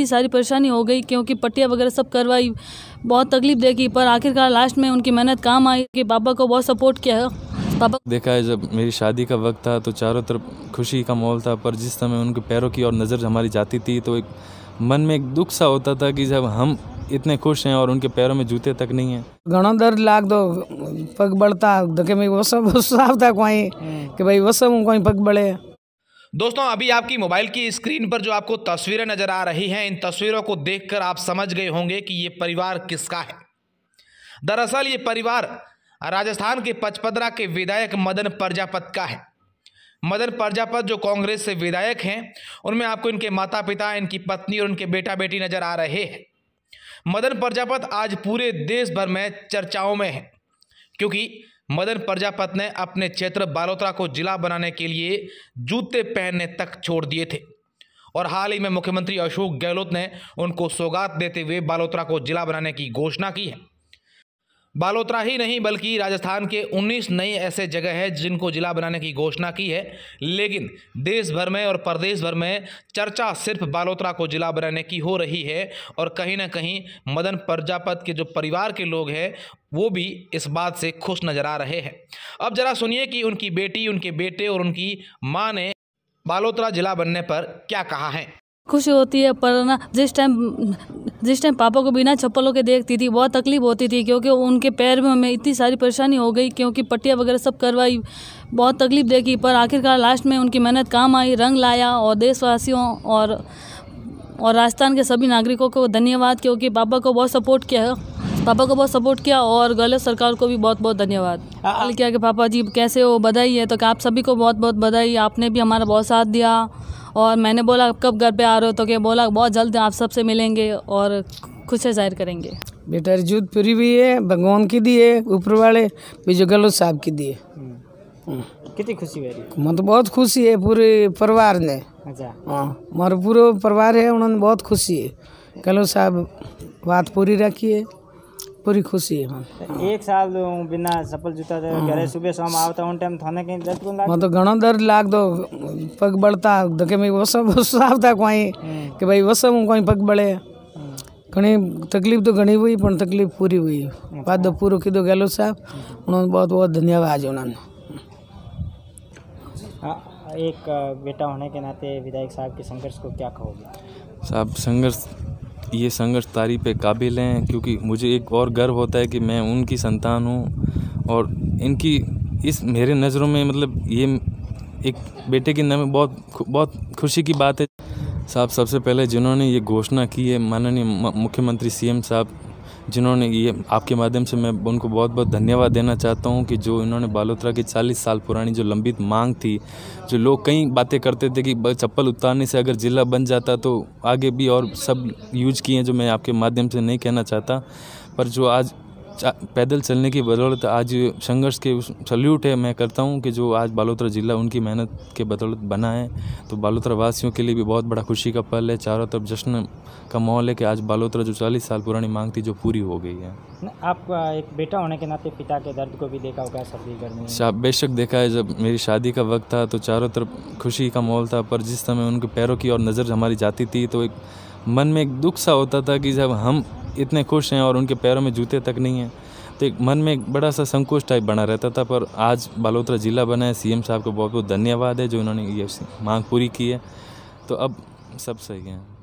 इतनी सारी परेशानी हो गई क्योंकि पट्टियाँ वगैरह सब करवाई बहुत तकलीफ देखी पर आखिरकार लास्ट में उनकी मेहनत काम आई कि पापा को बहुत सपोर्ट किया पापा देखा है जब मेरी शादी का वक्त था तो चारों तरफ खुशी का माहौल था पर जिस समय उनके पैरों की और नज़र हमारी जाती थी तो एक मन में एक दुख सा होता था कि जब हम इतने खुश हैं और उनके पैरों में जूते तक नहीं है घणो दर्द लाग दो तो पग बढ़ता धके में वो सब साफ था कोई कि भाई वो सब कोई पग बढ़े दोस्तों अभी आपकी मोबाइल की स्क्रीन पर जो आपको तस्वीरें नज़र आ रही हैं इन तस्वीरों को देखकर आप समझ गए होंगे कि ये परिवार किसका है दरअसल ये परिवार राजस्थान के पचपदरा के विधायक मदन प्रजापत का है मदन प्रजापत जो कांग्रेस से विधायक हैं उनमें आपको इनके माता पिता इनकी पत्नी और इनके बेटा बेटी नज़र आ रहे हैं मदन प्रजापत आज पूरे देश भर में चर्चाओं में है क्योंकि मदन प्रजापत ने अपने क्षेत्र बालोतरा को जिला बनाने के लिए जूते पहनने तक छोड़ दिए थे और हाल ही में मुख्यमंत्री अशोक गहलोत ने उनको सौगात देते हुए बालोतरा को जिला बनाने की घोषणा की है बालोतरा ही नहीं बल्कि राजस्थान के 19 नए ऐसे जगह हैं जिनको जिला बनाने की घोषणा की है लेकिन देश भर में और प्रदेश भर में चर्चा सिर्फ बालोतरा को जिला बनाने की हो रही है और कहीं ना कहीं मदन प्रजापत के जो परिवार के लोग हैं वो भी इस बात से खुश नज़र आ रहे हैं अब जरा सुनिए कि उनकी बेटी उनके बेटे और उनकी माँ ने बालोतरा जिला बनने पर क्या कहा है खुशी होती है पर ना जिस टाइम जिस टाइम पापा को बिना चप्पलों के देखती थी बहुत तकलीफ होती थी क्योंकि उनके पैर में हमें इतनी सारी परेशानी हो गई क्योंकि पट्टियाँ वगैरह सब करवाई बहुत तकलीफ देखी पर आखिरकार लास्ट में उनकी मेहनत काम आई रंग लाया और देशवासियों और और राजस्थान के सभी नागरिकों को धन्यवाद क्योंकि पापा को बहुत सपोर्ट किया पापा को बहुत सपोर्ट किया और गलत सरकार को भी बहुत बहुत धन्यवाद क्या कि पापा जी कैसे हो बधाई है तो आप सभी को बहुत बहुत बधाई आपने भी हमारा बहुत साथ दिया और मैंने बोला आप कब घर पे आ रहे हो तो क्या बोला बहुत जल्द आप सबसे मिलेंगे और खुश जाहिर करेंगे बेटा रिजूत पूरी भी है भगवान की दी है ऊपर वाले बीजो गलोत साहब की दी है हम्म। हम्म। कितनी खुशी है मतलब तो बहुत खुशी है पूरे परिवार ने अच्छा हाँ मेरा पूरा परिवार है उन्होंने बहुत खुशी है गलो साहब बात पूरी रखी है पूरी खुशी है हाँ। तो एक साल तो बिना सफल जूता तो हाँ। सुबह शाम आओ उन टाइम थाने कहीं दर्द कौन हाँ, लगा तो दर्द लाग दो पग बढ़ता देखे में वो सब साफ था कोई हाँ। कि भाई वो सब कोई पग बढ़े हाँ। घनी तकलीफ तो घनी हुई पर तकलीफ पूरी हुई अच्छा। बाद दो पूरो की दो गैलो साहब उन्होंने बहुत बहुत धन्यवाद उन्होंने एक बेटा होने के नाते विधायक साहब के संघर्ष को क्या कहोगे साहब संघर्ष ये संघर्ष तारीफ पे काबिल हैं क्योंकि मुझे एक और गर्व होता है कि मैं उनकी संतान हूँ और इनकी इस मेरे नज़रों में मतलब ये एक बेटे के नाम बहुत बहुत खुशी की बात है साहब सबसे पहले जिन्होंने ये घोषणा की है माननीय मुख्यमंत्री सीएम साहब जिन्होंने ये आपके माध्यम से मैं उनको बहुत बहुत धन्यवाद देना चाहता हूँ कि जो इन्होंने बालोत्रा की चालीस साल पुरानी जो लंबित मांग थी जो लोग कई बातें करते थे कि चप्पल उतारने से अगर ज़िला बन जाता तो आगे भी और सब यूज किए जो मैं आपके माध्यम से नहीं कहना चाहता पर जो आज पैदल चलने की बदौलत आज संघर्ष के सल्यूट है मैं करता हूँ कि जो आज बालोतरा ज़िला उनकी मेहनत के बदौलत बना है तो बालोतरा वासियों के लिए भी बहुत बड़ा खुशी का पल है चारों तरफ जश्न का माहौल है कि आज बालोतरा जो चालीस साल पुरानी मांग थी जो पूरी हो गई है आपका एक बेटा होने के नाते पिता के दर्द को भी देखा होगा छत्तीसगढ़ में बेशक देखा है जब मेरी शादी का वक्त था तो चारों तरफ खुशी का माहौल था पर जिस समय उनके पैरों की और नज़र हमारी जाती थी तो एक मन में एक दुख सा होता था कि जब हम इतने खुश हैं और उनके पैरों में जूते तक नहीं हैं तो एक मन में एक बड़ा सा संकोच टाइप बना रहता था पर आज बालोतरा ज़िला बना है सीएम साहब को बहुत बहुत धन्यवाद है जो उन्होंने ये मांग पूरी की है तो अब सब सही है